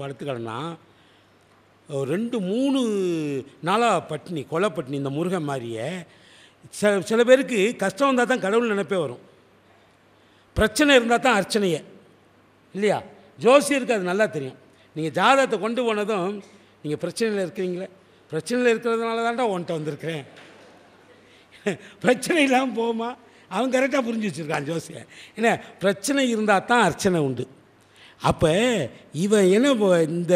படுத்துக்கலன்னா ரெண்டு மூணு நாளாக பட்னி கொலை பட்னி இந்த முருகன் மாதிரியே சில சில பேருக்கு கஷ்டம் இருந்தால் தான் கடவுள் நினைப்பே வரும் பிரச்சனை இருந்தால் தான் அர்ச்சனையே இல்லையா ஜோசியருக்கு அது நல்லா தெரியும் நீங்கள் ஜாதகத்தை கொண்டு போனதும் நீங்கள் பிரச்சனையில் இருக்கிறீங்களே பிரச்சனையில் இருக்கிறதுனால தான்டா உன்ட்ட வந்திருக்கிறேன் பிரச்சனை இல்லாமல் போகுமா அவன் கரெக்டாக புரிஞ்சு வச்சுருக்கான் ஜோசியை ஏன்னா பிரச்சனை இருந்தால் தான் அர்ச்சனை உண்டு அப்போ இவன் என்ன இந்த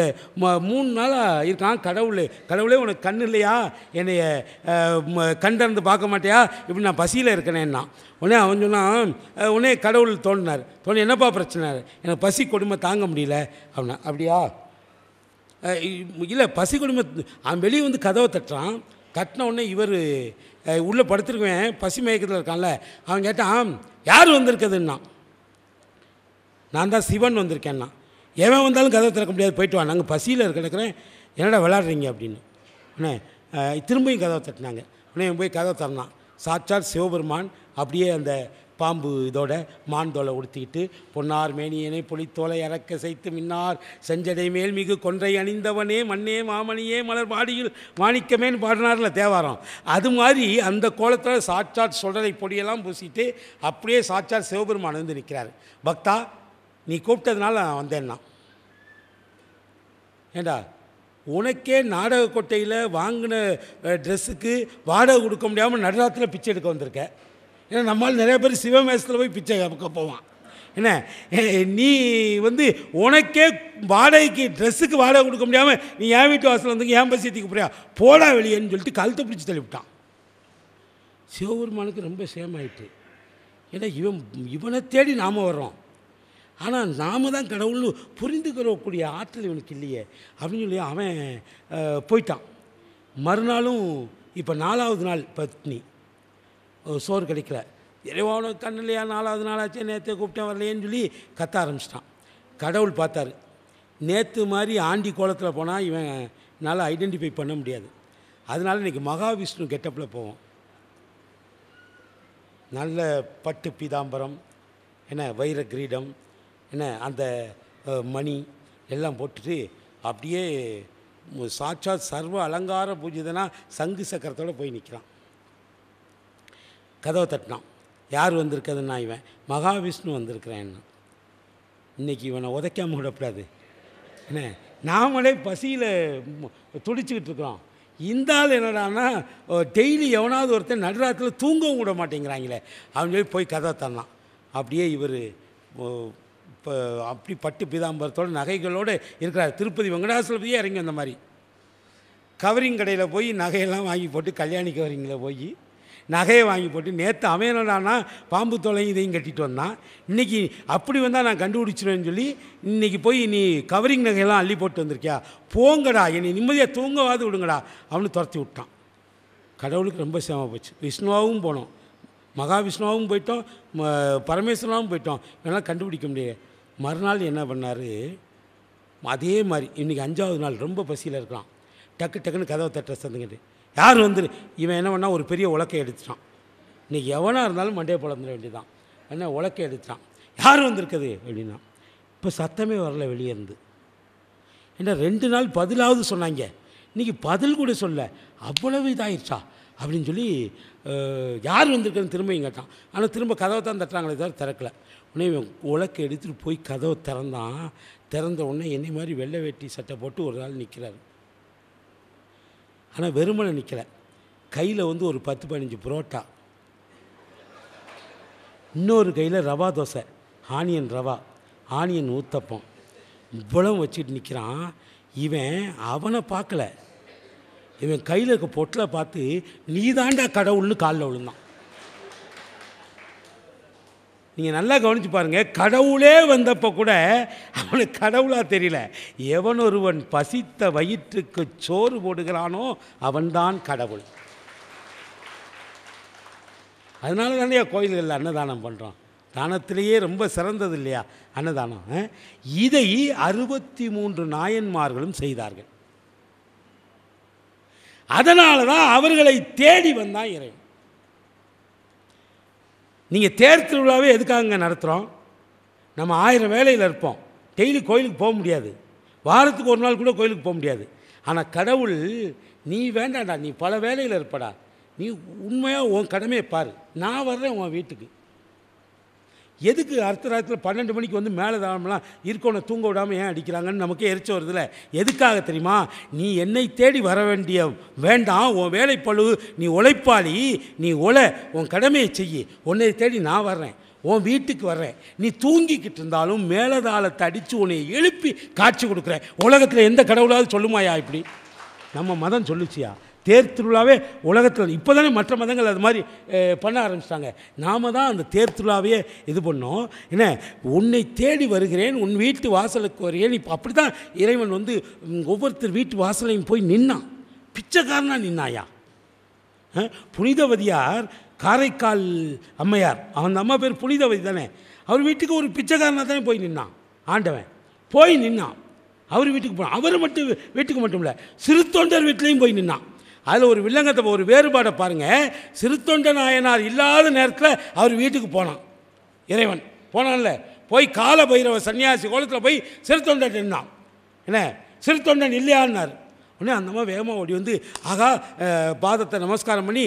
மூணு நாளாக இருக்கான் கடவுள் கடவுளே உனக்கு கண் இல்லையா என்னைய கண்டறந்து பார்க்க மாட்டியா இப்படி நான் பசியில் இருக்கிறேன்னா உடனே அவன் சொன்னான் உடனே கடவுள் தோண்டினார் தோணி என்னப்பா பிரச்சனை எனக்கு பசி கொடுமை தாங்க முடியல அப்படின்னா அப்படியா இல்லை பசி கொடுமை அவன் வெளியே வந்து கதவை தட்டுறான் தட்டின உடனே இவர் உள்ளே படுத்துருக்குவேன் பசி மயக்கத்தில் இருக்கான்ல அவன் கேட்டான் யார் வந்திருக்குதுன்னா நான் தான் சிவன் வந்திருக்கேன்னா எவன் வந்தாலும் கதவை திறக்க முடியாது போயிட்டு வா நாங்கள் பசியில் கிடக்கிறேன் என்னடா விளாட்றீங்க அப்படின்னு உடனே திரும்பியும் கதவை தட்டினாங்க உடனே போய் கதவை தரணும் சாட்சாத் சிவபெருமான் அப்படியே அந்த பாம்பு இதோட மான் தோலை உடுத்திக்கிட்டு பொன்னார் மேனியனை புலித்தோலை இறக்க செய்து மின்னார் செஞ்சடை மேல் மிகு கொன்றை அணிந்தவனே மண்ணே மாமணியே மலர் பாடியில் மாணிக்கமேனு பாடினார்ல தேவாரம் அது மாதிரி அந்த கோலத்தில் சாட்சாத் சுடலை பொடியெல்லாம் பூசிட்டு அப்படியே சாட்சாத் சிவபெருமான் வந்து நிற்கிறார் பக்தா நீ கூப்பிட்டதுனால நான் வந்தேன்னா ஏண்டா உனக்கே நாடக கொட்டையில் வாங்கின ட்ரெஸ்ஸுக்கு வாடகை கொடுக்க முடியாமல் நடுராத்தில் பிச்சை எடுக்க வந்திருக்க ஏன்னா நம்மால் நிறைய பேர் சிவமேசத்தில் போய் பிச்சை எடுக்க போவான் என்ன நீ வந்து உனக்கே வாடகைக்கு ட்ரெஸ்ஸுக்கு வாடகை கொடுக்க முடியாமல் நீ என் வீட்டு வாசல் வந்து என் பஸ் ஏற்றிக்க போறியா போடா வெளியேன்னு சொல்லிட்டு கழுத்தை பிடிச்சி தள்ளிவிட்டான் சிவபெருமானுக்கு ரொம்ப சேம் ஆயிட்டு ஏன்னா இவன் இவனை தேடி நாம் வர்றோம் ஆனால் நாம் தான் கடவுள்னு புரிந்துக்கிறக்கூடிய ஆற்றல் இவனுக்கு இல்லையே அப்படின்னு சொல்லி அவன் போயிட்டான் மறுநாளும் இப்போ நாலாவது நாள் பத்னி சோறு கிடைக்கல இறைவான கண்ணிலையா நாலாவது நாளாச்சு நேற்று கூப்பிட்டேன் வரலையேன்னு சொல்லி கத்த ஆரம்பிச்சிட்டான் கடவுள் பார்த்தாரு நேற்று மாதிரி ஆண்டி கோலத்தில் போனால் இவன் என்னால் ஐடென்டிஃபை பண்ண முடியாது அதனால் இன்றைக்கி மகாவிஷ்ணு கெட்டப்பில் போவோம் நல்ல பட்டு பீதாம்பரம் என்ன வைர கிரீடம் என்ன அந்த மணி எல்லாம் போட்டுட்டு அப்படியே சாட்சாத் சர்வ அலங்கார பூஜிதனா சங்கு சக்கரத்தோடு போய் நிற்கிறான் கதவை தட்டினான் யார் வந்திருக்கிறதுனா இவன் மகாவிஷ்ணு வந்திருக்கிறேன் இன்றைக்கி இவனை உதைக்காம விடக்கூடாது என்ன நாமளே பசியில் துடிச்சிக்கிட்டு இருக்கிறோம் இந்த ஆள் என்னடான்னா டெய்லி எவனாவது ஒருத்தன் நடுராத்தில் தூங்கவும் விட மாட்டேங்கிறாங்களே அவன் சொல்லி போய் கதை தரலாம் அப்படியே இவர் இப்போ அப்படி பட்டு பீதாம்பரத்தோட நகைகளோடு இருக்கிறார் திருப்பதி வெங்கடாசலபதியே இறங்கி வந்த மாதிரி கவரிங் கடையில் போய் நகையெல்லாம் வாங்கி போட்டு கல்யாணி கவரிங்கில் போய் நகையை வாங்கி போட்டு நேற்று அவையனடானா பாம்பு தொலையும் இதையும் கட்டிட்டு வந்தான் இன்றைக்கி அப்படி வந்தால் நான் கண்டுபிடிச்சிருவேன்னு சொல்லி இன்றைக்கி போய் நீ கவரிங் நகையெல்லாம் அள்ளி போட்டு வந்திருக்கியா போங்கடா என்னை நிம்மதியாக தூங்கவாது விடுங்கடா அவனு துரத்தி விட்டான் கடவுளுக்கு ரொம்ப சேமா போச்சு விஷ்ணுவாகவும் போனோம் மகாவிஷ்ணுவாகவும் போயிட்டோம் பரமேஸ்வராவும் போயிட்டோம் இதெல்லாம் கண்டுபிடிக்க முடியாது மறுநாள் என்ன பண்ணார் அதே மாதிரி இன்றைக்கி அஞ்சாவது நாள் ரொம்ப பசியில் இருக்கலாம் டக்கு டக்குன்னு கதவை தட்ட சந்துங்கிட்டு யார் வந்துரு இவன் என்ன பண்ணால் ஒரு பெரிய உலக்கை எடுத்துட்டான் இன்றைக்கி எவனாக இருந்தாலும் மண்டையை வந்துட வேண்டியதான் என்ன உலக்கை எடுத்துட்டான் யார் வந்திருக்குது அப்படின்னா இப்போ சத்தமே வரல வெளியே இருந்து ஏன்னா ரெண்டு நாள் பதிலாவது சொன்னாங்க இன்றைக்கி பதில் கூட சொல்ல அவ்வளவு இதாகிடுச்சா அப்படின்னு சொல்லி யார் வந்திருக்குன்னு திரும்ப கேட்டான் ஆனால் திரும்ப கதவை தான் தட்டுறாங்களே தவிர திறக்கலை உடனே இவன் உலக்கை எடுத்துகிட்டு போய் கதவை திறந்தான் திறந்த உடனே என்னை மாதிரி வெள்ளை வேட்டி சட்டை போட்டு ஒரு ஆள் நிற்கிறார் ஆனால் வெறுமனை நிற்கலை கையில் வந்து ஒரு பத்து பதினஞ்சு புரோட்டா இன்னொரு கையில் ரவா தோசை ஆனியன் ரவா ஆனியன் ஊத்தப்பம் இவ்வளவு வச்சுட்டு நிற்கிறான் இவன் அவனை பார்க்கல இவன் கையில் இருக்க பொட்டில் பார்த்து நீதாண்டா கடவுள்னு காலில் விழுந்தான் நீங்கள் நல்லா கவனித்து பாருங்கள் கடவுளே வந்தப்போ கூட அவனுக்கு கடவுளாக தெரியல எவன் ஒருவன் பசித்த வயிற்றுக்கு சோறு போடுகிறானோ அவன்தான் கடவுள் அதனால தானே கோயில்களில் அன்னதானம் பண்ணுறோம் தானத்திலேயே ரொம்ப சிறந்தது இல்லையா அன்னதானம் இதை அறுபத்தி மூன்று நாயன்மார்களும் செய்தார்கள் அதனால தான் அவர்களை தேடி வந்தான் இறைவன் நீங்கள் தேர் திருவிழாவே எதுக்காகங்க நடத்துகிறோம் நம்ம ஆயிரம் வேலையில் இருப்போம் டெய்லி கோயிலுக்கு போக முடியாது வாரத்துக்கு ஒரு நாள் கூட கோயிலுக்கு போக முடியாது ஆனால் கடவுள் நீ வேண்டாடா நீ பல வேலையில் இருப்படா நீ உண்மையாக உன் கடமையை பாரு நான் வர்றேன் உன் வீட்டுக்கு எதுக்கு அர்த்தராத்திரில் பன்னெண்டு மணிக்கு வந்து மேலே தாமலாம் இருக்கணும் தூங்க விடாமல் ஏன் அடிக்கிறாங்கன்னு நமக்கு எரிச்சு வருதுல எதுக்காக தெரியுமா நீ என்னை தேடி வர வேண்டிய வேண்டாம் உன் வேலைப்பழு நீ உழைப்பாளி நீ உழை உன் கடமையை செய்ய உன்னை தேடி நான் வர்றேன் உன் வீட்டுக்கு வர்றேன் நீ தூங்கிக்கிட்டு இருந்தாலும் மேலதாளத்தை அடித்து உன்னை எழுப்பி காட்சி கொடுக்குற உலகத்தில் எந்த கடவுளாவது சொல்லுமாயா இப்படி நம்ம மதம் சொல்லுச்சியா தேர் திருவிழாவே உலகத்தில் இப்போ தானே மற்ற மதங்கள் அது மாதிரி பண்ண ஆரம்பிச்சிட்டாங்க நாம் தான் அந்த தேர் திருவிழாவையே இது பண்ணோம் என்ன உன்னை தேடி வருகிறேன் உன் வீட்டு வாசலுக்கு வருகிறேன் இப்போ அப்படி தான் இறைவன் வந்து ஒவ்வொருத்தர் வீட்டு வாசலையும் போய் நின்னான் பிச்சைக்காரனாக நின்னாயா புனிதவதியார் காரைக்கால் அம்மையார் அந்த அம்மா பேர் புனிதவதி தானே அவர் வீட்டுக்கு ஒரு பிச்சைக்காரனாக தானே போய் நின்னான் ஆண்டவன் போய் நின்னான் அவர் வீட்டுக்கு போனான் அவர் மட்டும் வீட்டுக்கு மட்டும் இல்லை சிறு தொண்டர் வீட்லேயும் போய் நின்னான் அதில் ஒரு வில்லங்கத்தை ஒரு வேறுபாடை பாருங்கள் சிறுத்தொண்ட நாயனார் இல்லாத நேரத்தில் அவர் வீட்டுக்கு போனான் இறைவன் போனான்ல போய் கால பைரவ சன்னியாசி கோலத்தில் போய் சிறுத்தொண்டன் நின்னான் என்ன சிறுத்தொண்டன் இல்லையான்னார் உடனே அந்த மாதிரி வேகமாக ஓடி வந்து ஆகா பாதத்தை நமஸ்காரம் பண்ணி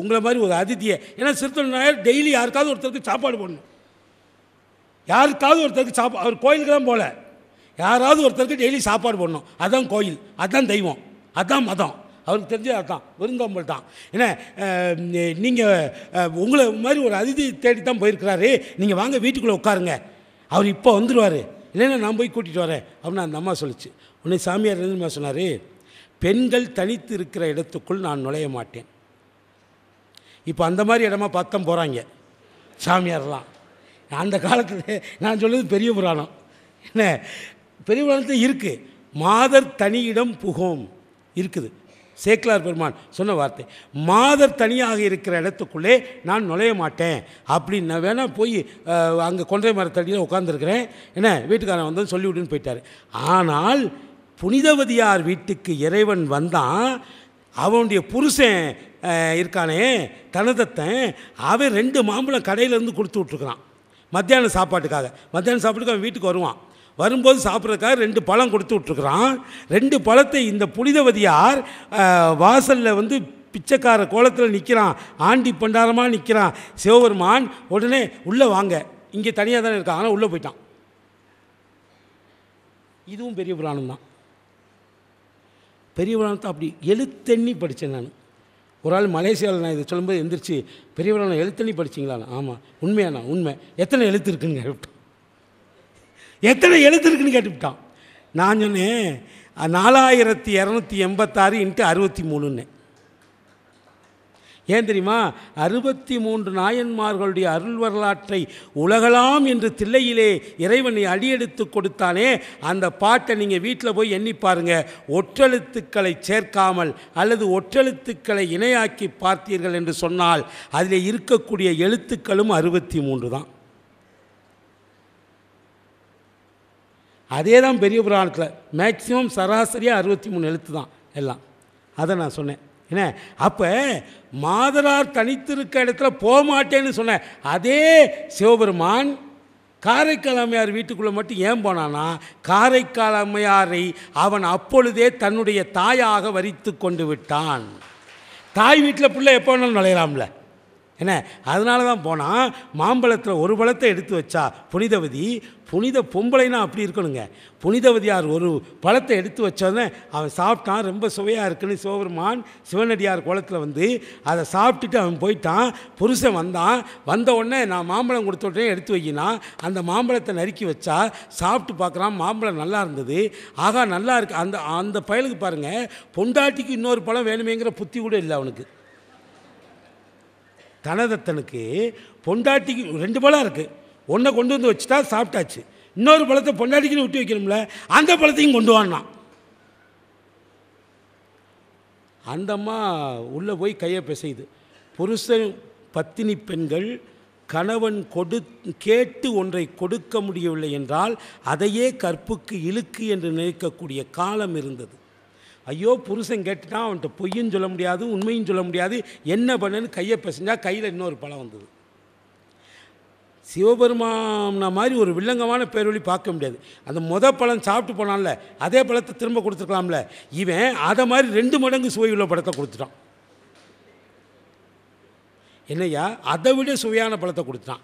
உங்களை மாதிரி ஒரு அதித்தியை ஏன்னா சிறுத்தொண்டனாயர் நாயர் டெய்லி யாருக்காவது ஒருத்தருக்கு சாப்பாடு போடணும் யாருக்காவது ஒருத்தருக்கு சாப்பா அவர் கோயிலுக்கு தான் போகல யாராவது ஒருத்தருக்கு டெய்லி சாப்பாடு போடணும் அதுதான் கோயில் அதுதான் தெய்வம் அதுதான் மதம் அவருக்கு தெரிஞ்சது அதுதான் விருந்தோம்பல் தான் என்ன நீங்கள் உங்களை மாதிரி ஒரு அதிதி தேடி தான் போயிருக்கிறாரு நீங்கள் வாங்க வீட்டுக்குள்ளே உட்காருங்க அவர் இப்போ வந்துடுவார் இல்லைன்னா நான் போய் கூட்டிகிட்டு வரேன் அப்படின்னு அந்த அம்மா சொல்லிச்சு உன்னை சாமியார் என்ன சொன்னார் பெண்கள் தனித்து இருக்கிற இடத்துக்குள் நான் நுழைய மாட்டேன் இப்போ அந்த மாதிரி இடமா பார்த்தம் போகிறாங்க சாமியார்லாம் அந்த காலத்தில் நான் சொல்கிறது பெரிய புராணம் என்ன பெரிய புராணத்தில் இருக்குது மாதர் தனியிடம் புகும் இருக்குது சேக்கலார் பெருமான் சொன்ன வார்த்தை மாதர் தனியாக இருக்கிற இடத்துக்குள்ளே நான் நுழைய மாட்டேன் அப்படின்னு வேணால் போய் அங்கே கொன்றை மரத்தடியில் உட்காந்துருக்கிறேன் என்ன வீட்டுக்காரன் வந்து சொல்லிவிடுன்னு போயிட்டார் ஆனால் புனிதவதியார் வீட்டுக்கு இறைவன் வந்தான் அவனுடைய புருஷன் இருக்கானே தனதத்தன் அவன் ரெண்டு மாம்பழம் கடையிலேருந்து கொடுத்து விட்ருக்குறான் மத்தியானம் சாப்பாட்டுக்காக மத்தியானம் சாப்பாட்டுக்கு அவன் வீட்டுக்கு வருவான் வரும்போது சாப்பிட்றதுக்காக ரெண்டு பழம் கொடுத்து விட்ருக்குறான் ரெண்டு பழத்தை இந்த புனிதவதியார் வாசலில் வந்து பிச்சைக்கார கோலத்தில் நிற்கிறான் ஆண்டி பண்டாரமாக நிற்கிறான் சிவபெருமான் உடனே உள்ளே வாங்க இங்கே தனியாக தானே இருக்கான் ஆனால் உள்ளே போயிட்டான் இதுவும் பெரிய புராணம் தான் பெரிய புராணத்தை அப்படி எழுத்தெண்ணி படித்தேன் நான் ஒரு ஆள் மலேசியாவில் நான் இதை சொல்லும்போது எழுந்திரிச்சு பெரிய புராணம் எழுத்தெண்ணி படிச்சிங்களா ஆமாம் உண்மையாண்ணா உண்மை எத்தனை எழுத்து இருக்குன்னு எத்தனை எழுத்து இருக்குன்னு கேட்டுவிட்டான் நான் சொன்னேன் நாலாயிரத்தி இரநூத்தி எண்பத்தாறு இன்ட்டு அறுபத்தி மூணுன்னு ஏன் தெரியுமா அறுபத்தி மூன்று நாயன்மார்களுடைய அருள் வரலாற்றை உலகலாம் என்று தில்லையிலே இறைவனை அடியெடுத்து கொடுத்தானே அந்த பாட்டை நீங்கள் வீட்டில் போய் எண்ணி பாருங்கள் ஒற்றெழுத்துக்களை சேர்க்காமல் அல்லது ஒற்றெழுத்துக்களை இணையாக்கி பார்த்தீர்கள் என்று சொன்னால் அதில் இருக்கக்கூடிய எழுத்துக்களும் அறுபத்தி மூன்று தான் அதே தான் பெரிய புராணத்தில் மேக்சிமம் சராசரியாக அறுபத்தி மூணு எழுத்து தான் எல்லாம் அதை நான் சொன்னேன் என்ன அப்போ மாதரார் தனித்திருக்க இடத்துல போக மாட்டேன்னு சொன்னேன் அதே சிவபெருமான் காரைக்கால் அம்மையார் வீட்டுக்குள்ளே மட்டும் ஏன் போனானா காரைக்கால் அம்மையாரை அவன் அப்பொழுதே தன்னுடைய தாயாக வரித்து கொண்டு விட்டான் தாய் வீட்டில் பிள்ளை எப்போ வேணாலும் நுழையலாம்ல என்ன அதனால தான் போனால் மாம்பழத்தில் ஒரு பழத்தை எடுத்து வச்சா புனிதவதி புனித பொம்பளைனா அப்படி இருக்கணுங்க புனிதவதியார் ஒரு பழத்தை எடுத்து வச்சோன்னே அவன் சாப்பிட்டான் ரொம்ப சுவையாக இருக்குன்னு சிவபெருமான் சிவனடியார் குளத்தில் வந்து அதை சாப்பிட்டுட்டு அவன் போயிட்டான் புருஷன் வந்தான் வந்த உடனே நான் மாம்பழம் கொடுத்த உடனே எடுத்து வைக்கினான் அந்த மாம்பழத்தை நறுக்கி வச்சா சாப்பிட்டு பார்க்குறான் மாம்பழம் நல்லா இருந்தது ஆகா நல்லா இருக்கு அந்த அந்த பயலுக்கு பாருங்கள் பொண்டாட்டிக்கு இன்னொரு பழம் வேணுமேங்கிற புத்தி கூட இல்லை அவனுக்கு தனதத்தனுக்கு பொண்டாட்டிக்கு ரெண்டு பழம் இருக்குது ஒன்றை கொண்டு வந்து வச்சுட்டா சாப்பிட்டாச்சு இன்னொரு பழத்தை பொண்டாட்டிக்குன்னு விட்டு வைக்கணும்ல அந்த பழத்தையும் கொண்டு வானான் அந்த அம்மா உள்ளே போய் கையை பிசையுது புருஷன் பத்தினி பெண்கள் கணவன் கொடு கேட்டு ஒன்றை கொடுக்க முடியவில்லை என்றால் அதையே கற்புக்கு இழுக்கு என்று நினைக்கக்கூடிய காலம் இருந்தது ஐயோ புருஷன் கேட்டுட்டான் அவன்கிட்ட பொய்யும் சொல்ல முடியாது உண்மையும் சொல்ல முடியாது என்ன பண்ணுன்னு கையை பிசைஞ்சால் கையில் இன்னொரு பழம் வந்தது சிவபெருமானா மாதிரி ஒரு வில்லங்கமான பேரொழி பார்க்க முடியாது அந்த மொத பழம் சாப்பிட்டு போனான்ல அதே பழத்தை திரும்ப கொடுத்துருக்கலாம்ல இவன் அதை மாதிரி ரெண்டு மடங்கு சுவை உள்ள பழத்தை கொடுத்துட்டான் இல்லையா அதை விட சுவையான பழத்தை கொடுத்துட்டான்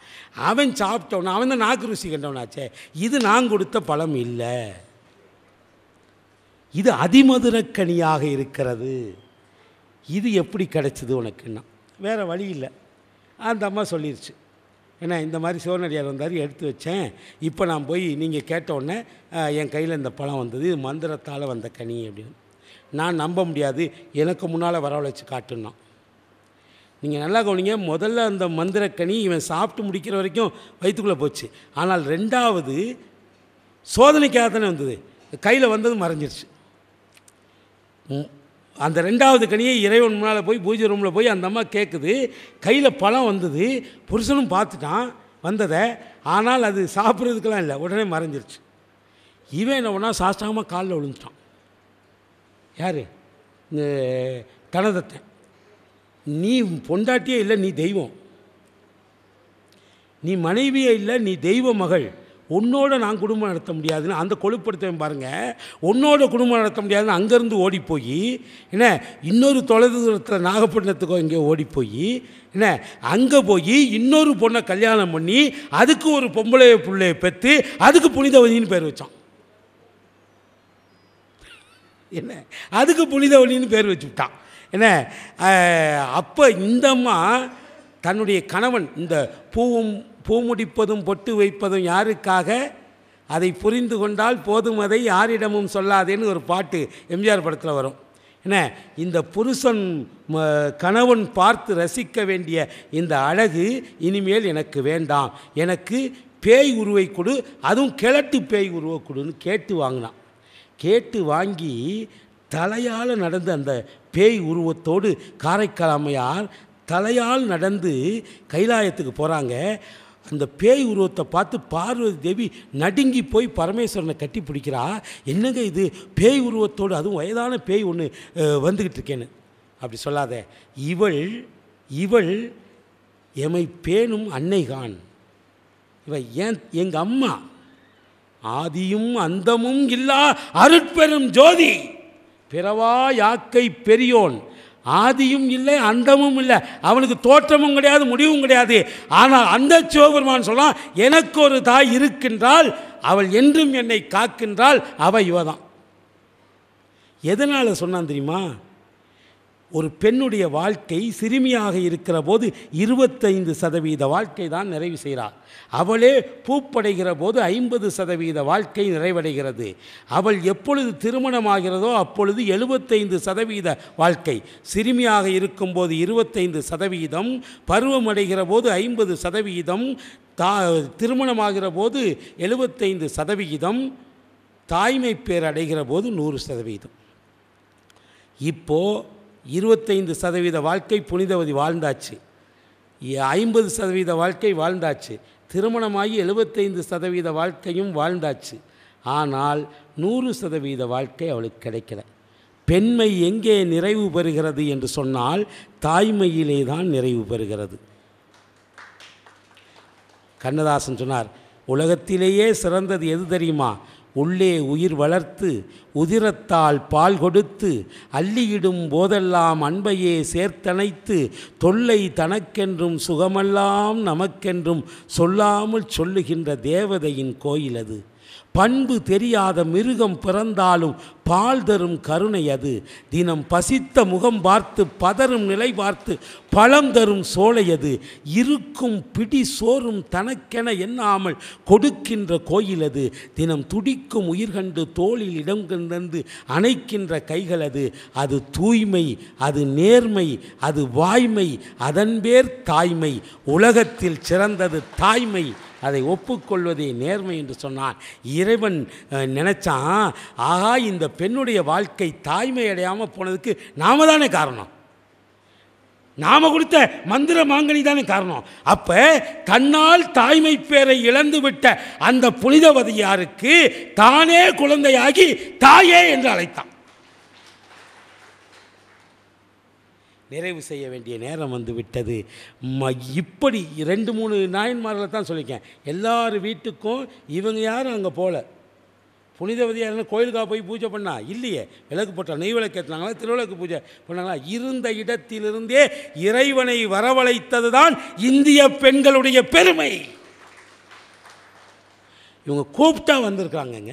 அவன் சாப்பிட்டவன அவன் தான் நாக்கு ருசி கண்டவனாச்சே இது நான் கொடுத்த பழம் இல்லை இது அதிமதுரக்கனியாக இருக்கிறது இது எப்படி கிடச்சிது உனக்குன்னா வேறு வழி இல்லை அந்த அம்மா சொல்லிடுச்சு ஏன்னா இந்த மாதிரி சிவனடியார் வந்தார் எடுத்து வச்சேன் இப்போ நான் போய் நீங்கள் கேட்டவுடனே என் கையில் இந்த பழம் வந்தது இது மந்திரத்தால் வந்த கனி அப்படின்னு நான் நம்ப முடியாது எனக்கு முன்னால் வரவழைச்சி காட்டுன்னா நீங்கள் நல்லா கவனிங்க முதல்ல அந்த மந்திரக்கனி இவன் சாப்பிட்டு முடிக்கிற வரைக்கும் வயிற்றுக்குள்ளே போச்சு ஆனால் ரெண்டாவது சோதனைக்காக தானே வந்தது கையில் வந்தது மறைஞ்சிருச்சு அந்த ரெண்டாவது கனியை இறைவன் முன்னால் போய் பூஜை ரூமில் போய் அந்த அம்மா கேட்குது கையில் பழம் வந்தது புருஷனும் பார்த்துட்டான் வந்ததை ஆனால் அது சாப்பிட்றதுக்கெல்லாம் இல்லை உடனே மறைஞ்சிருச்சு இவன் என்ன ஒன்றா சாஸ்தாகமாக காலில் விழுந்துட்டான் யார் இந்த கனதத்தன் நீ பொண்டாட்டியே இல்லை நீ தெய்வம் நீ மனைவியே இல்லை நீ தெய்வ மகள் உன்னோட நான் குடும்பம் நடத்த முடியாதுன்னு அந்த கொழுப்படுத்தவன் பாருங்கள் உன்னோட குடும்பம் நடத்த முடியாதுன்னு அங்கேருந்து ஓடி போய் என்ன இன்னொரு தொலைதூரத்தில் நாகப்பட்டினத்துக்கோ இங்கே ஓடி போய் என்ன அங்கே போய் இன்னொரு பொண்ணை கல்யாணம் பண்ணி அதுக்கு ஒரு பொம்பளைய பிள்ளையை பெற்று அதுக்கு புனிதவதின்னு பேர் வச்சான் என்ன அதுக்கு புனிதவதின்னு பேர் வச்சு விட்டான் என்ன அப்போ இந்தம்மா தன்னுடைய கணவன் இந்த பூவும் பூ முடிப்பதும் பொட்டு வைப்பதும் யாருக்காக அதை புரிந்து கொண்டால் போதும் அதை யாரிடமும் சொல்லாதேன்னு ஒரு பாட்டு எம்ஜிஆர் படத்தில் வரும் என்ன இந்த புருஷன் கணவன் பார்த்து ரசிக்க வேண்டிய இந்த அழகு இனிமேல் எனக்கு வேண்டாம் எனக்கு பேய் உருவை கொடு அதுவும் கிழட்டு பேய் உருவை கொடுன்னு கேட்டு வாங்கினான் கேட்டு வாங்கி தலையால் நடந்த அந்த பேய் உருவத்தோடு காரைக்கால் அம்மையார் தலையால் நடந்து கைலாயத்துக்கு போகிறாங்க அந்த பேய் உருவத்தை பார்த்து பார்வதி தேவி நடுங்கி போய் பரமேஸ்வரனை கட்டி பிடிக்கிறா என்னங்க இது பேய் உருவத்தோடு அதுவும் வயதான பேய் ஒன்று வந்துக்கிட்டு இருக்கேன்னு அப்படி சொல்லாத இவள் இவள் எமை பேணும் அன்னைகான் இவள் ஏன் எங்கள் அம்மா ஆதியும் அந்தமும் இல்லா அருட்பெரும் ஜோதி பிறவா யாக்கை பெரியோன் ஆதியும் இல்லை அந்தமும் இல்லை அவனுக்கு தோற்றமும் கிடையாது முடிவும் கிடையாது ஆனால் அந்த சிவபெருமான் சொல்லலாம் எனக்கு ஒரு தாய் இருக்கின்றால் அவள் என்றும் என்னை காக்கின்றாள் அவள் இவதான் தான் எதனால் சொன்னான் தெரியுமா ஒரு பெண்ணுடைய வாழ்க்கை சிறுமியாக இருக்கிற போது இருபத்தைந்து சதவீத வாழ்க்கை தான் நிறைவு செய்கிறார் அவளே பூப்படைகிற போது ஐம்பது சதவீத வாழ்க்கை நிறைவடைகிறது அவள் எப்பொழுது திருமணமாகிறதோ அப்பொழுது எழுபத்தைந்து சதவீத வாழ்க்கை சிறுமியாக இருக்கும்போது இருபத்தைந்து சதவீதம் பருவமடைகிற போது ஐம்பது சதவீதம் தா திருமணமாகிற போது எழுபத்தைந்து சதவிகிதம் தாய்மை பேர் அடைகிற போது நூறு சதவீதம் இப்போது இருபத்தைந்து சதவீத வாழ்க்கை புனிதவதி வாழ்ந்தாச்சு ஐம்பது சதவீத வாழ்க்கை வாழ்ந்தாச்சு திருமணமாகி எழுபத்தைந்து சதவீத வாழ்க்கையும் வாழ்ந்தாச்சு ஆனால் நூறு சதவீத வாழ்க்கை அவளுக்கு கிடைக்கல பெண்மை எங்கே நிறைவு பெறுகிறது என்று சொன்னால் தாய்மையிலே தான் நிறைவு பெறுகிறது கண்ணதாசன் சொன்னார் உலகத்திலேயே சிறந்தது எது தெரியுமா உள்ளே உயிர் வளர்த்து உதிரத்தால் பால் கொடுத்து அள்ளியிடும் போதெல்லாம் அன்பையே சேர்த்தனைத்து தொல்லை தனக்கென்றும் சுகமெல்லாம் நமக்கென்றும் சொல்லாமல் சொல்லுகின்ற தேவதையின் கோயில் அது பண்பு தெரியாத மிருகம் பிறந்தாலும் பால் தரும் கருணை அது தினம் பசித்த முகம் பார்த்து பதறும் நிலை பார்த்து பழம் தரும் சோலை அது இருக்கும் பிடி சோறும் தனக்கென எண்ணாமல் கொடுக்கின்ற கோயில் அது தினம் துடிக்கும் உயிர் கண்டு தோளில் இடம் கண்டந்து அணைக்கின்ற கைகள் அது அது தூய்மை அது நேர்மை அது வாய்மை அதன்பேர் தாய்மை உலகத்தில் சிறந்தது தாய்மை அதை ஒப்புக்கொள்வதே நேர்மை என்று சொன்னான் இறைவன் நினச்சான் ஆகா இந்த பெண்ணுடைய வாழ்க்கை தாய்மை அடையாமல் போனதுக்கு நாம தானே காரணம் நாம கொடுத்த மந்திர மாங்கனி தானே காரணம் அப்போ தன்னால் தாய்மை பேரை விட்ட அந்த புனிதவதியாருக்கு தானே குழந்தையாகி தாயே என்று அழைத்தான் நிறைவு செய்ய வேண்டிய நேரம் வந்து விட்டது ம இப்படி ரெண்டு மூணு நாயன்மார்களை தான் சொல்லியிருக்கேன் எல்லார் வீட்டுக்கும் இவங்க யாரும் அங்கே போகல புனிதவதியாருன்னு கோயிலுக்காக போய் பூஜை பண்ணா இல்லையே விளக்கு போட்டா நெய் விளக்கு ஏற்றினாங்களா திருவிளக்கு பூஜை பண்ணாங்களா இருந்த இடத்திலிருந்தே இறைவனை வரவழைத்தது தான் இந்திய பெண்களுடைய பெருமை இவங்க கூப்பிட்டா வந்திருக்கிறாங்கங்க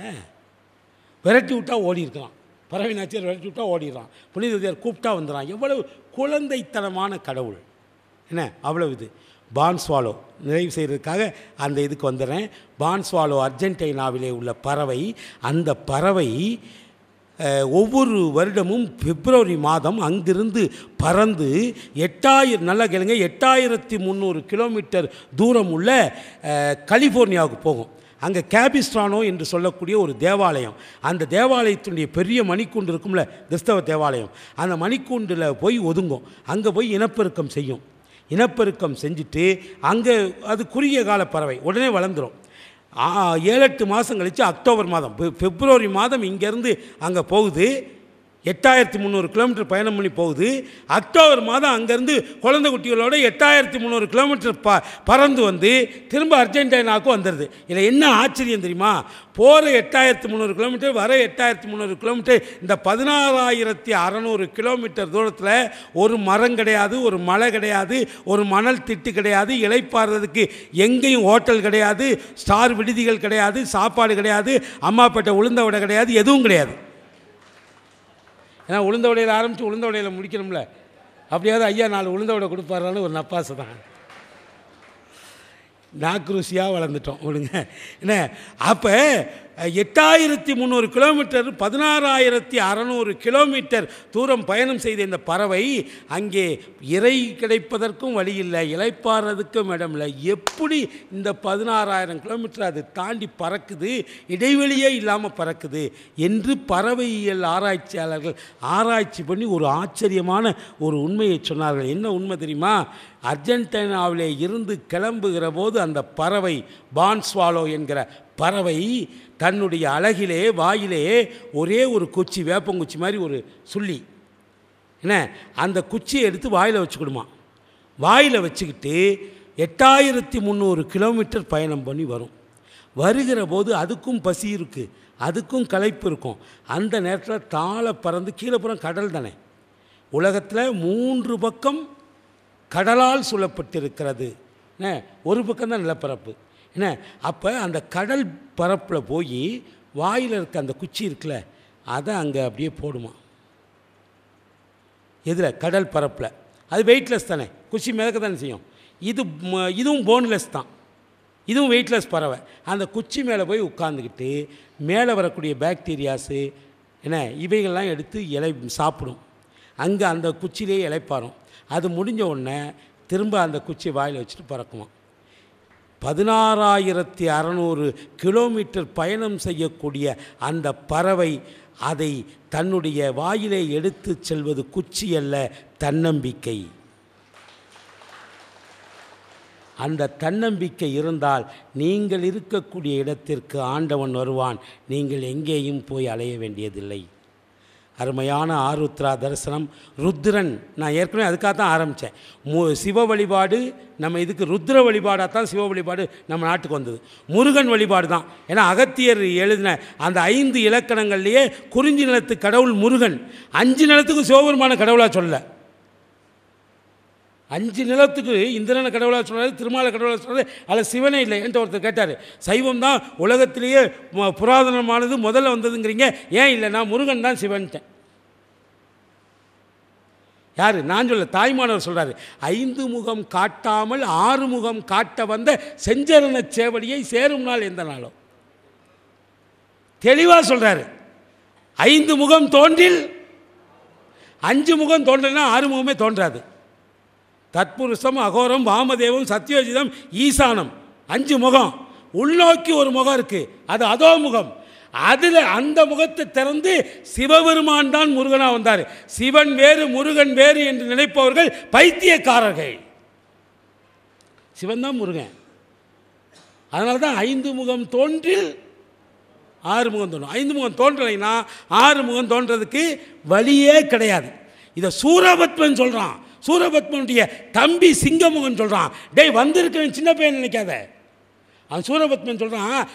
விரட்டி விட்டால் ஓடி இருக்கலாம் பறவை நாச்சியார் விரட்டி விட்டால் ஓடிடுறான் புனிதவதியார் கூப்பிட்டா வந்துடுறான் எவ்வளவு குழந்தைத்தனமான கடவுள் என்ன அவ்வளவு இது பான்ஸ்வாலோ நிறைவு செய்கிறதுக்காக அந்த இதுக்கு வந்துடுறேன் பான்ஸ்வாலோ அர்ஜென்டினாவிலே உள்ள பறவை அந்த பறவை ஒவ்வொரு வருடமும் பிப்ரவரி மாதம் அங்கிருந்து பறந்து எட்டாயிரம் நல்ல கிழங்கு எட்டாயிரத்தி முந்நூறு கிலோமீட்டர் தூரம் உள்ள கலிஃபோர்னியாவுக்கு போகும் அங்கே கேபிஸ்ட்ரானோ என்று சொல்லக்கூடிய ஒரு தேவாலயம் அந்த தேவாலயத்தினுடைய பெரிய மணிக்கூண்டு இருக்கும்ல கிறிஸ்தவ தேவாலயம் அந்த மணிக்கூண்டில் போய் ஒதுங்கும் அங்கே போய் இனப்பெருக்கம் செய்யும் இனப்பெருக்கம் செஞ்சுட்டு அங்கே அது குறுகிய கால பறவை உடனே வளர்ந்துடும் ஏழு எட்டு மாதம் கழித்து அக்டோபர் மாதம் பிப்ரவரி மாதம் இங்கேருந்து அங்கே போகுது எட்டாயிரத்தி முந்நூறு கிலோமீட்டர் பயணம் பண்ணி போகுது அக்டோபர் மாதம் அங்கேருந்து குழந்தை குட்டிகளோட எட்டாயிரத்தி முந்நூறு கிலோமீட்டர் ப பறந்து வந்து திரும்ப அர்ஜென்டினாவுக்கு வந்துடுது இதில் என்ன ஆச்சரியம் தெரியுமா போகிற எட்டாயிரத்தி முந்நூறு கிலோமீட்டர் வர எட்டாயிரத்தி முந்நூறு கிலோமீட்டர் இந்த பதினாறாயிரத்தி அறநூறு கிலோமீட்டர் தூரத்தில் ஒரு மரம் கிடையாது ஒரு மலை கிடையாது ஒரு மணல் திட்டு கிடையாது இலைப்பாறுறதுக்கு எங்கேயும் ஹோட்டல் கிடையாது ஸ்டார் விடுதிகள் கிடையாது சாப்பாடு கிடையாது அம்மாப்பேட்டை உளுந்த விட கிடையாது எதுவும் கிடையாது ஏன்னா உளுந்த உடையில் ஆரம்பித்து உளுந்த உடையில் முடிக்கணும்ல அப்படியாவது ஐயா நாலு உளுந்த உடை கொடுப்பாருன்னு ஒரு நப்பாசு தான் நாக்ரூசியாக வளர்ந்துட்டோம் ஒழுங்க என்ன அப்போ எட்டாயிரத்தி முந்நூறு கிலோமீட்டர் பதினாறாயிரத்தி அறநூறு கிலோமீட்டர் தூரம் பயணம் செய்த இந்த பறவை அங்கே இறை கிடைப்பதற்கும் வழி இல்லை இழைப்பாடுறதுக்கும் இடம் இல்லை எப்படி இந்த பதினாறாயிரம் கிலோமீட்டர் அது தாண்டி பறக்குது இடைவெளியே இல்லாமல் பறக்குது என்று பறவையியல் ஆராய்ச்சியாளர்கள் ஆராய்ச்சி பண்ணி ஒரு ஆச்சரியமான ஒரு உண்மையை சொன்னார்கள் என்ன உண்மை தெரியுமா அர்ஜென்டினாவிலே இருந்து கிளம்புகிற போது அந்த பறவை பான்ஸ்வாலோ என்கிற பறவை தன்னுடைய அழகிலே வாயிலே ஒரே ஒரு குச்சி வேப்பங்குச்சி மாதிரி ஒரு சுள்ளி என்ன அந்த குச்சியை எடுத்து வாயில் வச்சுக்கிடுமா வாயில் வச்சுக்கிட்டு எட்டாயிரத்தி முந்நூறு கிலோமீட்டர் பயணம் பண்ணி வரும் வருகிற போது அதுக்கும் பசி இருக்குது அதுக்கும் களைப்பு இருக்கும் அந்த நேரத்தில் தாளை பறந்து கீழே புறம் கடல் தானே உலகத்தில் மூன்று பக்கம் கடலால் சூழப்பட்டிருக்கிறது என்ன ஒரு பக்கம் தான் நிலப்பரப்பு என்ன அப்போ அந்த கடல் பரப்பில் போய் வாயில் இருக்க அந்த குச்சி இருக்குல்ல அதை அங்கே அப்படியே போடுமா எதில் கடல் பரப்பில் அது வெயிட்லெஸ் தானே குச்சி மிதக்க தானே செய்யும் இது இதுவும் போன்லெஸ் தான் இதுவும் வெயிட்லெஸ் பறவை அந்த குச்சி மேலே போய் உட்காந்துக்கிட்டு மேலே வரக்கூடிய பேக்டீரியாஸு என்ன இவைகள்லாம் எடுத்து இலை சாப்பிடும் அங்கே அந்த குச்சியிலே இலைப்பாரும் அது முடிஞ்ச உடனே திரும்ப அந்த குச்சி வாயில் வச்சுட்டு பறக்குவோம் பதினாறாயிரத்தி அறநூறு கிலோமீட்டர் பயணம் செய்யக்கூடிய அந்த பறவை அதை தன்னுடைய வாயிலே எடுத்து செல்வது குச்சி அல்ல தன்னம்பிக்கை அந்த தன்னம்பிக்கை இருந்தால் நீங்கள் இருக்கக்கூடிய இடத்திற்கு ஆண்டவன் வருவான் நீங்கள் எங்கேயும் போய் அலைய வேண்டியதில்லை அருமையான ஆருத்ரா தரிசனம் ருத்ரன் நான் ஏற்கனவே அதுக்காக தான் ஆரம்பித்தேன் மு சிவ வழிபாடு நம்ம இதுக்கு ருத்ர வழிபாடாக தான் சிவ வழிபாடு நம்ம நாட்டுக்கு வந்தது முருகன் வழிபாடு தான் ஏன்னா அகத்தியர் எழுதின அந்த ஐந்து இலக்கணங்கள்லேயே குறிஞ்சி நிலத்து கடவுள் முருகன் அஞ்சு நிலத்துக்கு சிவபெருமான கடவுளாக சொல்லலை அஞ்சு நிலத்துக்கு இந்திரனை கடவுளாக சொல்கிறாரு திருமாலை கடவுளாக சொல்கிறாரு அதில் சிவனே இல்லை என்று ஒருத்தர் கேட்டார் சைவம் தான் உலகத்திலேயே புராதனமானது முதல்ல வந்ததுங்கிறீங்க ஏன் இல்லை நான் முருகன் தான் சிவன்ட்டேன் யார் நான் சொல்ல தாய்மானவர் சொல்கிறார் ஐந்து முகம் காட்டாமல் ஆறு முகம் காட்ட வந்த செஞ்சரண சேவடியை சேரும் நாள் எந்த நாளும் தெளிவாக சொல்கிறாரு ஐந்து முகம் தோன்றில் அஞ்சு முகம் தோன்றலைன்னா ஆறு முகமே தோன்றாது தற்புருஷம் அகோரம் வாமதேவம் சத்யோஜிதம் ஈசானம் அஞ்சு முகம் உள்நோக்கி ஒரு முகம் இருக்குது அது அதோ முகம் அதில் அந்த முகத்தை திறந்து சிவபெருமான் தான் முருகனாக வந்தார் சிவன் வேறு முருகன் வேறு என்று நினைப்பவர்கள் பைத்தியக்காரர்கள் சிவன் தான் முருகன் அதனால தான் ஐந்து முகம் தோன்றில் ஆறு முகம் தோன்றும் ஐந்து முகம் தோன்றலைன்னா ஆறு முகம் தோன்றதுக்கு வழியே கிடையாது இதை சூரபத்மன் சொல்கிறான் சூரபத்மனுடைய தம்பி சிங்கமுகன் சொல்கிறான் டேய் வந்திருக்கேன் சின்ன பையன் நினைக்காத அவன் சூரபத்மன் சொல்கிறான்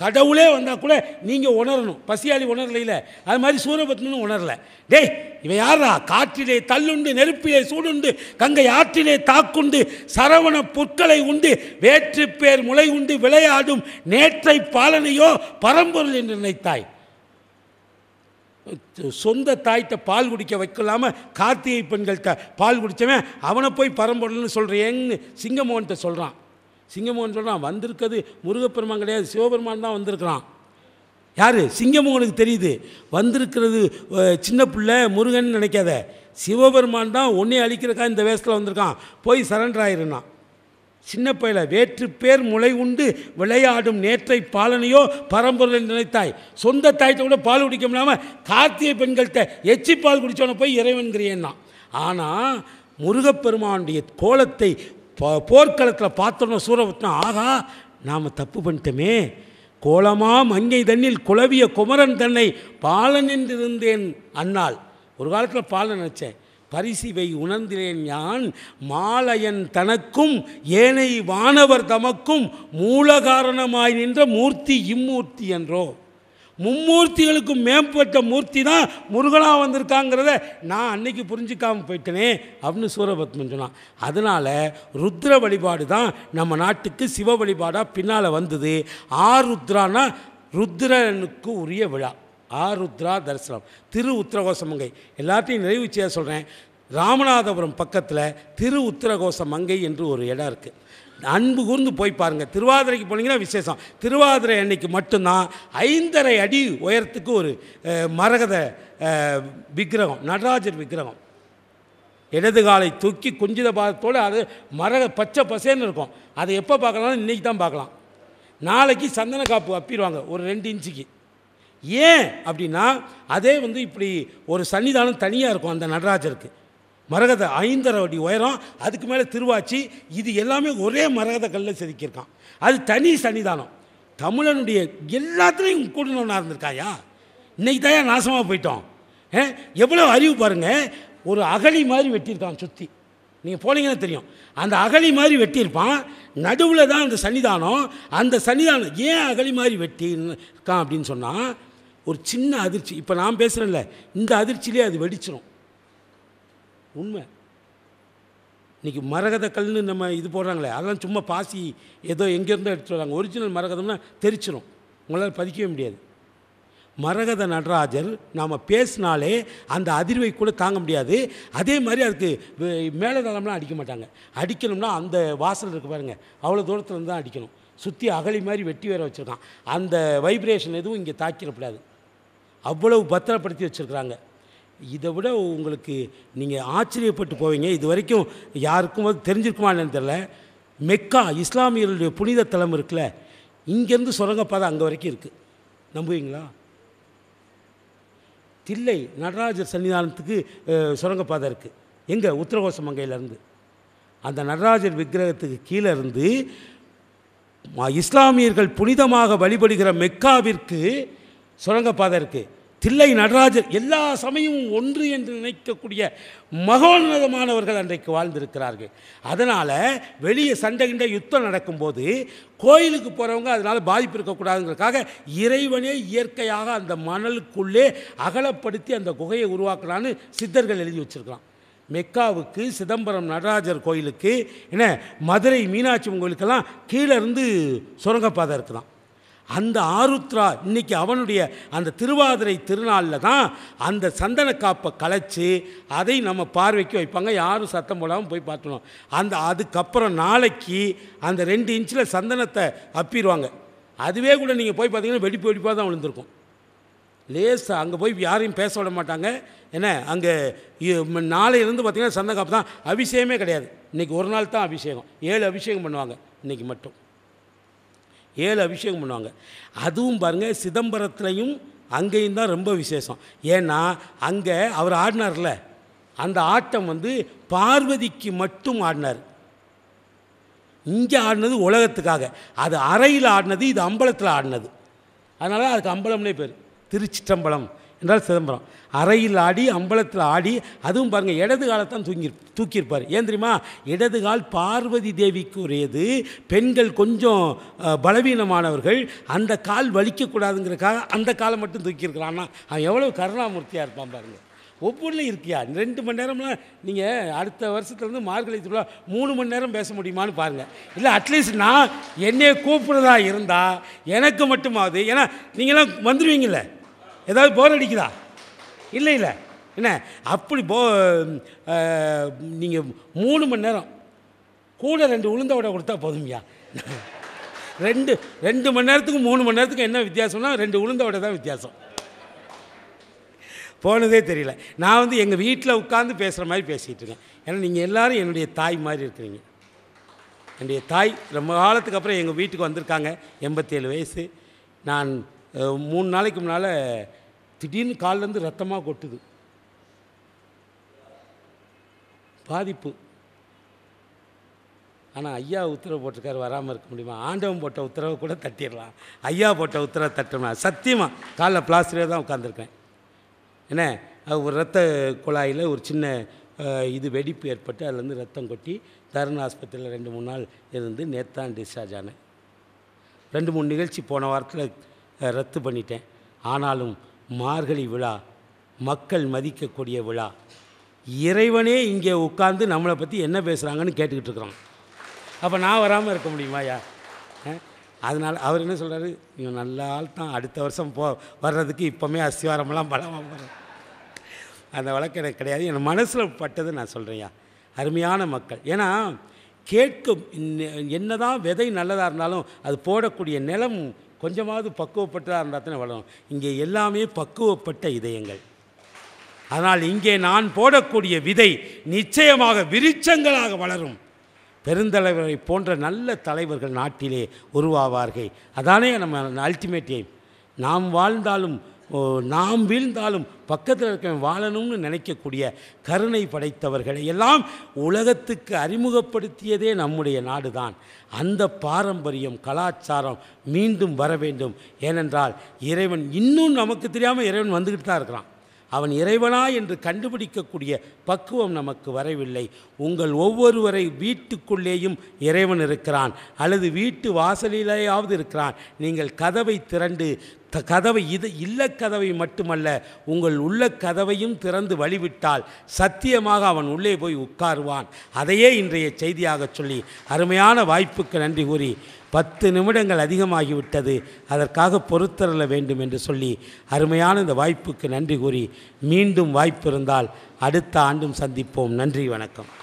கடவுளே வந்தால் கூட நீங்கள் உணரணும் பசியாளி உணரலையில் அது மாதிரி சூரபத்மனும் உணரல டேய் இவன் யாரா காற்றிலே தள்ளுண்டு நெருப்பிலே சூடுண்டு கங்கை ஆற்றிலே தாக்குண்டு சரவண பொற்களை உண்டு வேற்று பேர் முளை உண்டு விளையாடும் நேற்றை பாலனையோ பரம்பொருள் என்று நினைத்தாய் சொந்த தாய்த்த பால் குடிக்க வைக்கலாமல் கார்த்திகை பெண்கள்கிட்ட பால் குடித்தவன் அவனை போய் பரம்பொருள்னு சொல்கிறேன்னு சிங்கமோகன்கிட்ட சொல்கிறான் சிங்கமோகன் சொல்கிறான் வந்திருக்கிறது முருகப்பெருமான் கிடையாது சிவபெருமான் தான் வந்திருக்கிறான் யார் சிங்கமோகனுக்கு தெரியுது வந்திருக்கிறது சின்ன பிள்ளை முருகன் நினைக்காத சிவபெருமான் தான் ஒன்றே அழிக்கிறக்கா இந்த வேஷத்தில் வந்திருக்கான் போய் சரண்டர் ஆயிருந்தான் சின்ன பயில வேற்று பேர் முளை உண்டு விளையாடும் நேற்றை பாலனையோ பரம்பொருளை நினைத்தாய் சொந்த தாயத்தை கூட பால் குடிக்க முடியாமல் கார்த்திகை பெண்கள்கிட்ட எச்சி பால் குடித்தோன்னே போய் இறைவன்கிறியன்னா ஆனால் முருகப்பெருமானுடைய கோலத்தை போர்க்களத்தில் பார்த்தோன்னு சூரபத்னா ஆகா நாம் தப்பு பண்ணிட்டோமே கோலமாம் அங்கை தண்ணில் குளவிய குமரன் தன்னை பாலன் என்றிருந்தேன் அன்னாள் ஒரு காலத்தில் பாலன் நினச்சேன் பரிசிவை உணர்ந்திலேன் யான் மாலையன் தனக்கும் ஏனை வானவர் தமக்கும் மூலகாரணமாய் நின்ற மூர்த்தி இம்மூர்த்தி என்றோ மும்மூர்த்திகளுக்கும் மேம்பட்ட மூர்த்தி தான் முருகனாக வந்திருக்காங்கிறத நான் அன்னைக்கு புரிஞ்சிக்காமல் போயிட்டனே அப்படின்னு சூரபத்மன் சொன்னான் அதனால் ருத்ர வழிபாடு தான் நம்ம நாட்டுக்கு சிவ வழிபாடாக பின்னால் வந்தது ஆருத்ரானா ருத்ரனுக்கு உரிய விழா ஆருத்ரா தரிசனம் திரு மங்கை எல்லாத்தையும் நிறைவு செய்ய சொல்கிறேன் ராமநாதபுரம் பக்கத்தில் திரு உத்தரகோஷ மங்கை என்று ஒரு இடம் இருக்குது அன்பு கூர்ந்து போய் பாருங்கள் திருவாதிரைக்கு போனீங்கன்னா விசேஷம் திருவாதிரை அன்னைக்கு மட்டும்தான் ஐந்தரை அடி உயரத்துக்கு ஒரு மரகத விக்கிரகம் நடராஜர் விக்கிரகம் இடது காலை தூக்கி குஞ்சித பாதத்தோடு அது மரக பச்சை பசேன்னு இருக்கும் அதை எப்போ பார்க்கலாம் இன்றைக்கி தான் பார்க்கலாம் நாளைக்கு சந்தன காப்பு அப்பிடுவாங்க ஒரு ரெண்டு இன்ச்சுக்கு ஏன் அப்படின்னா அதே வந்து இப்படி ஒரு சன்னிதானம் தனியாக இருக்கும் அந்த நடராஜருக்கு மரகத ஐந்தரை அடி உயரம் அதுக்கு மேலே திருவாச்சி இது எல்லாமே ஒரே மரகத கல்லில் செதுக்கியிருக்கான் அது தனி சன்னிதானம் தமிழனுடைய எல்லாத்துலேயும் கூட்டணும்னா இருந்திருக்காயா இன்றைக்கி தான் நாசமாக போயிட்டோம் ஏ எவ்வளோ அறிவு பாருங்கள் ஒரு அகழி மாதிரி வெட்டியிருக்கான் சுற்றி நீங்கள் போனீங்கன்னா தெரியும் அந்த அகழி மாதிரி வெட்டியிருப்பான் நடுவில் தான் அந்த சன்னிதானம் அந்த சன்னிதானம் ஏன் அகழி மாதிரி வெட்டியிருக்கான் அப்படின்னு சொன்னால் ஒரு சின்ன அதிர்ச்சி இப்போ நான் பேசுகிறேன்ல இந்த அதிர்ச்சியிலே அது வெடிச்சிடும் உண்மை இன்றைக்கி மரகத கல்னு நம்ம இது போடுறாங்களே அதெல்லாம் சும்மா பாசி ஏதோ எங்கேருந்தோ எடுத்துகிட்டு வராங்க ஒரிஜினல் மரகதம்னா தெரிச்சிடும் உங்களால் பதிக்கவே முடியாது மரகத நடராஜர் நாம் பேசினாலே அந்த அதிர்வை கூட தாங்க முடியாது அதே மாதிரி அதுக்கு மேலதளம்லாம் அடிக்க மாட்டாங்க அடிக்கணும்னா அந்த வாசல் இருக்கு பாருங்கள் அவ்வளோ தூரத்தில் தான் அடிக்கணும் சுற்றி அகழி மாதிரி வெட்டி வேற வச்சுருக்கான் அந்த வைப்ரேஷன் எதுவும் இங்கே தாக்கிடக்கூடாது அவ்வளவு பத்திரப்படுத்தி வச்சுருக்குறாங்க இதை விட உங்களுக்கு நீங்கள் ஆச்சரியப்பட்டு போவீங்க இது வரைக்கும் யாருக்கும் வந்து தெரிஞ்சிருக்குமா என்னன்னு தெரில மெக்கா இஸ்லாமியர்களுடைய புனித தலம் இருக்குல்ல இங்கேருந்து சுரங்கப்பாதை அங்கே வரைக்கும் இருக்குது நம்புவீங்களா தில்லை நடராஜர் சன்னிதானத்துக்கு சுரங்கப்பாதை இருக்குது எங்கே உத்தரகோச மங்கையிலேருந்து அந்த நடராஜர் விக்கிரகத்துக்கு கீழே இருந்து இஸ்லாமியர்கள் புனிதமாக வழிபடுகிற மெக்காவிற்கு சுரங்கப்பாதை இருக்குது தில்லை நடராஜர் எல்லா சமயமும் ஒன்று என்று நினைக்கக்கூடிய மகோன்னதமானவர்கள் அன்றைக்கு வாழ்ந்திருக்கிறார்கள் அதனால் வெளியே சண்டைகின்ற யுத்தம் நடக்கும்போது கோயிலுக்கு போகிறவங்க அதனால் பாதிப்பு இருக்கக்கூடாதுங்கிறதுக்காக இறைவனே இயற்கையாக அந்த மணலுக்குள்ளே அகலப்படுத்தி அந்த குகையை உருவாக்கலான்னு சித்தர்கள் எழுதி வச்சுருக்கலாம் மெக்காவுக்கு சிதம்பரம் நடராஜர் கோயிலுக்கு என்ன மதுரை மீனாட்சி கோயிலுக்கெல்லாம் கீழே இருந்து சுரங்கப்பாதை இருக்குதான் அந்த ஆருத்ரா இன்றைக்கி அவனுடைய அந்த திருவாதிரை திருநாளில் தான் அந்த சந்தன காப்பை கலைச்சி அதை நம்ம பார்வைக்கு வைப்பாங்க யாரும் சத்தம் போடாமல் போய் பார்த்துணும் அந்த அதுக்கப்புறம் நாளைக்கு அந்த ரெண்டு இன்ச்சில் சந்தனத்தை அப்பிடுவாங்க அதுவே கூட நீங்கள் போய் பார்த்தீங்கன்னா வெடிப்பு வெடிப்பாக தான் விழுந்திருக்கும் லேசாக அங்கே போய் யாரையும் பேச விட மாட்டாங்க என்ன அங்கே நாளையிலேருந்து பார்த்திங்கன்னா காப்பு தான் அபிஷேகமே கிடையாது இன்றைக்கி ஒரு நாள் தான் அபிஷேகம் ஏழு அபிஷேகம் பண்ணுவாங்க இன்றைக்கி மட்டும் ஏழு அபிஷேகம் பண்ணுவாங்க அதுவும் பாருங்கள் சிதம்பரத்துலேயும் அங்கேயும் தான் ரொம்ப விசேஷம் ஏன்னா அங்கே அவர் ஆடினார்ல அந்த ஆட்டம் வந்து பார்வதிக்கு மட்டும் ஆடினார் இங்கே ஆடினது உலகத்துக்காக அது அறையில் ஆடினது இது அம்பலத்தில் ஆடினது அதனால் அதுக்கு அம்பலம்னே பேர் திருச்சிற்றம்பலம் என்றால் சிதம்பரம் அறையில் ஆடி அம்பலத்தில் ஆடி அதுவும் பாருங்கள் இடது காலத்தான் தூங்கி தூக்கியிருப்பார் ஏன் தெரியுமா இடது கால் பார்வதி தேவிக்கு உரியது பெண்கள் கொஞ்சம் பலவீனமானவர்கள் அந்த கால் வலிக்கக்கூடாதுங்கிறக்காக அந்த காலை மட்டும் தூக்கியிருக்கிறான் ஆனால் அவன் எவ்வளோ கருணாமூர்த்தியாக இருப்பான் பாருங்கள் ஒவ்வொன்றும் இருக்கியா ரெண்டு மணி நேரம்லாம் நீங்கள் அடுத்த வருஷத்துலேருந்து மார்கழி திருவிழா மூணு மணி நேரம் பேச முடியுமான்னு பாருங்கள் இல்லை அட்லீஸ்ட் நான் என்னையே கூப்பிடுறதா இருந்தால் எனக்கு மட்டுமாவது ஏன்னா நீங்களாம் வந்துடுவீங்கள ஏதாவது போர் அடிக்குதா இல்லை இல்லை என்ன அப்படி போ நீங்கள் மூணு மணி நேரம் கூட ரெண்டு உளுந்த வடை கொடுத்தா போதும்யா ரெண்டு ரெண்டு மணி நேரத்துக்கும் மூணு மணி நேரத்துக்கும் என்ன வித்தியாசம்னா ரெண்டு உளுந்த வடை தான் வித்தியாசம் போனதே தெரியல நான் வந்து எங்கள் வீட்டில் உட்காந்து பேசுகிற மாதிரி பேசிகிட்டு இருக்கேன் ஏன்னா நீங்கள் எல்லோரும் என்னுடைய தாய் மாதிரி இருக்கிறீங்க என்னுடைய தாய் ரொம்ப காலத்துக்கு அப்புறம் எங்கள் வீட்டுக்கு வந்திருக்காங்க எண்பத்தேழு வயசு நான் மூணு நாளைக்கு முன்னால் திடீர்னு காலிலேருந்து ரத்தமாக கொட்டுது பாதிப்பு ஆனால் ஐயா உத்தரவு போட்டிருக்காரு வராமல் இருக்க முடியுமா ஆண்டவன் போட்ட உத்தரவை கூட தட்டிடலாம் ஐயா போட்ட உத்தரவை தட்டணும் சத்தியமாக காலைல பிளாஸ்டரே தான் உட்காந்துருக்கேன் என்ன ஒரு ரத்த குழாயில் ஒரு சின்ன இது வெடிப்பு ஏற்பட்டு அதுலேருந்து ரத்தம் கொட்டி தருண் ஆஸ்பத்திரியில் ரெண்டு மூணு நாள் இருந்து நேத்தான் டிஸ்சார்ஜ் ஆனேன் ரெண்டு மூணு நிகழ்ச்சி போன வாரத்தில் ரத்து பண்ணிட்டேன் ஆனாலும் மார்கழி விழா மக்கள் மதிக்கக்கூடிய விழா இறைவனே இங்கே உட்காந்து நம்மளை பற்றி என்ன பேசுகிறாங்கன்னு கேட்டுக்கிட்டு இருக்கிறோம் அப்போ நான் வராமல் இருக்க முடியுமா யா அதனால் அவர் என்ன சொல்கிறாரு இவன் நல்லா தான் அடுத்த வருஷம் போ வர்றதுக்கு இப்போமே அஸ்திவாரமெல்லாம் பலமாக போகிறேன் அந்த வழக்கு எனக்கு கிடையாது என் மனசில் பட்டது நான் சொல்கிறேன்யா அருமையான மக்கள் ஏன்னா கேட்கும் என்ன தான் விதை நல்லதாக இருந்தாலும் அது போடக்கூடிய நிலம் கொஞ்சமாவது பக்குவப்பட்டதாக இருந்தால் தானே வளரும் இங்கே எல்லாமே பக்குவப்பட்ட இதயங்கள் அதனால் இங்கே நான் போடக்கூடிய விதை நிச்சயமாக விருச்சங்களாக வளரும் பெருந்தலைவரை போன்ற நல்ல தலைவர்கள் நாட்டிலே உருவாவார்கள் அதானே நம்ம அல்டிமேட் எய்ம் நாம் வாழ்ந்தாலும் நாம் வீழ்ந்தாலும் பக்கத்தில் இருக்க வாழணும்னு நினைக்கக்கூடிய கருணை படைத்தவர்களை எல்லாம் உலகத்துக்கு அறிமுகப்படுத்தியதே நம்முடைய நாடு தான் அந்த பாரம்பரியம் கலாச்சாரம் மீண்டும் வர வேண்டும் ஏனென்றால் இறைவன் இன்னும் நமக்கு தெரியாமல் இறைவன் வந்துக்கிட்டு தான் இருக்கிறான் அவன் இறைவனா என்று கண்டுபிடிக்கக்கூடிய பக்குவம் நமக்கு வரவில்லை உங்கள் ஒவ்வொருவரை வீட்டுக்குள்ளேயும் இறைவன் இருக்கிறான் அல்லது வீட்டு வாசலிலேயாவது இருக்கிறான் நீங்கள் கதவை திரண்டு த கதவை இது இல்ல கதவை மட்டுமல்ல உங்கள் உள்ள கதவையும் திறந்து வழிவிட்டால் சத்தியமாக அவன் உள்ளே போய் உட்காருவான் அதையே இன்றைய செய்தியாக சொல்லி அருமையான வாய்ப்புக்கு நன்றி கூறி பத்து நிமிடங்கள் அதிகமாகிவிட்டது அதற்காக பொறுத்தரல வேண்டும் என்று சொல்லி அருமையான இந்த வாய்ப்புக்கு நன்றி கூறி மீண்டும் வாய்ப்பு இருந்தால் அடுத்த ஆண்டும் சந்திப்போம் நன்றி வணக்கம்